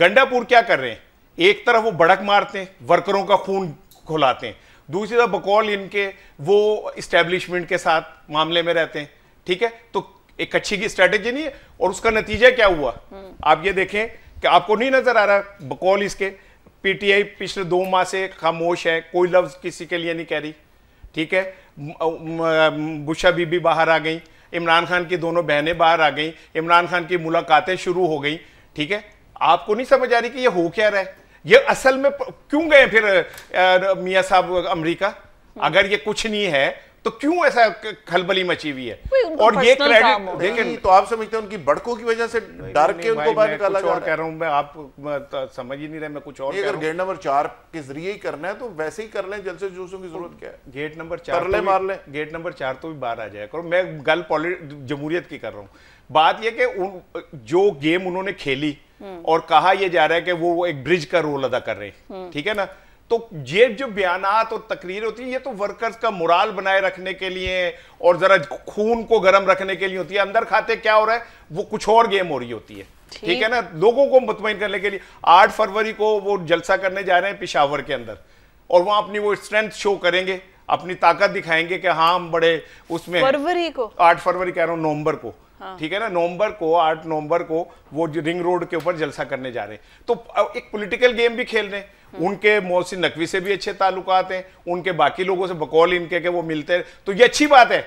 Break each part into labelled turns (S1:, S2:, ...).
S1: गंडापुर क्या कर रहे हैं एक तरफ वो बड़क मारते हैं वर्करों का खून खुलाते हैं दूसरी तरफ बकौल इनके वो इस्टेब्लिशमेंट के साथ मामले में रहते हैं ठीक है तो एक अच्छी की स्ट्रेटेजी नहीं है और उसका नतीजा क्या हुआ हम्म। आप ये देखें कि आपको नहीं नजर आ रहा बकौल इसके पीटीआई पिछले दो माह से खामोश है कोई लफ्ज किसी के लिए नहीं कह रही ठीक है बुशा बीबी बाहर आ गई इमरान खान की दोनों बहनें बाहर आ गई इमरान खान की मुलाकातें शुरू हो गई ठीक है आपको नहीं समझ आ रही कि ये हो क्या रहा है ये असल में क्यों गए फिर मियाँ साहब अमरीका अगर ये कुछ नहीं है तो क्यों ऐसा खलबली मची हुई है और ये क्रेडिट देखें तो आप समझते हैं उनकी बड़कों की वजह से डर के उनको बाहर निकाला जा रहा हूं मैं आप तो समझ ही नहीं रहे मैं कुछ और अगर गेट नंबर चार के जरिए ही करना है तो वैसे ही कर लें जलसे जूसों की जरूरत क्या है गेट नंबर चार तो ले मार ले गेट नंबर चार तो भी बाहर आ जाए करो मैं गल जमहूरियत की कर रहा हूँ बात यह कि जो गेम उन्होंने खेली और कहा यह जा रहा है कि वो, एक ब्रिज का रोल अदा कर रहे हैं हम्म। ठीक है ना तो ये जो बयान और तकरीर होती है ये तो वर्कर्स का मुराल बनाए रखने के लिए और जरा खून को गर्म रखने के लिए होती है अंदर खाते क्या हो रहा है वो कुछ और गेम हो रही होती है ठीक है ना लोगों को मुतमिन करने के लिए आठ फरवरी को वो जलसा करने जा रहे हैं पिशावर के अंदर और वहां अपनी वो स्ट्रेंथ शो करेंगे अपनी ताकत दिखाएंगे कि हाँ हम बड़े उसमें फरवरी को आठ फरवरी कह रहा हूँ नवंबर को हाँ। ठीक है ना नवंबर को आठ नवंबर को वो रिंग रोड के ऊपर जलसा करने जा रहे हैं तो एक पॉलिटिकल गेम भी खेल रहे हैं हाँ। उनके मोहसिन नकवी से भी अच्छे ताल्लुक हैं उनके बाकी लोगों से बकौल इनके के वो मिलते हैं तो ये अच्छी बात है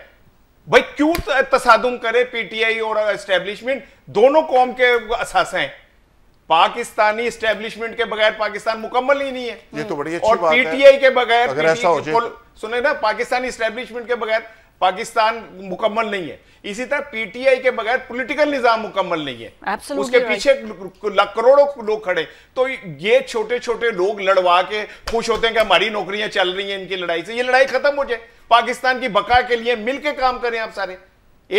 S1: भाई क्यों तसादुम करे पीटीआई और एस्टेब्लिशमेंट दोनों कौम के असास हैं पाकिस्तानी स्टैब्लिशमेंट के बगैर पाकिस्तान मुकम्मल ही नहीं है ये तो बड़ी हाँ। अच्छी और बात पीटीआई के बगैर तो- सुने ना पाकिस्तानी स्टैब्लिशमेंट के बगैर पाकिस्तान मुकम्मल नहीं है इसी तरह पीटीआई के बगैर पॉलिटिकल निजाम मुकम्मल नहीं है Absolutely उसके पीछे करोड़ों लोग खड़े तो ये छोटे छोटे लोग लड़वा के खुश होते हैं कि हमारी नौकरियां चल रही हैं इनकी लड़ाई से ये लड़ाई खत्म हो जाए पाकिस्तान की बका के लिए मिलके काम करें आप सारे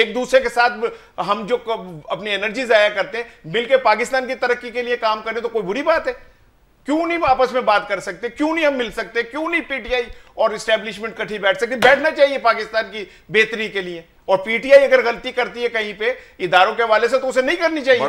S1: एक दूसरे के साथ हम जो अपनी एनर्जी जया करते हैं मिलकर पाकिस्तान की तरक्की के लिए काम करें तो कोई बुरी बात है क्यों नहीं आपस में बात कर सकते क्यों नहीं हम मिल सकते क्यों नहीं पीटीआई और स्टैब्लिशमेंट कठी बैठ सकती बैठना चाहिए पाकिस्तान की बेहतरी के लिए और पीटीआई अगर गलती करती है कहीं पे इदारों के हवाले से तो उसे नहीं करनी चाहिए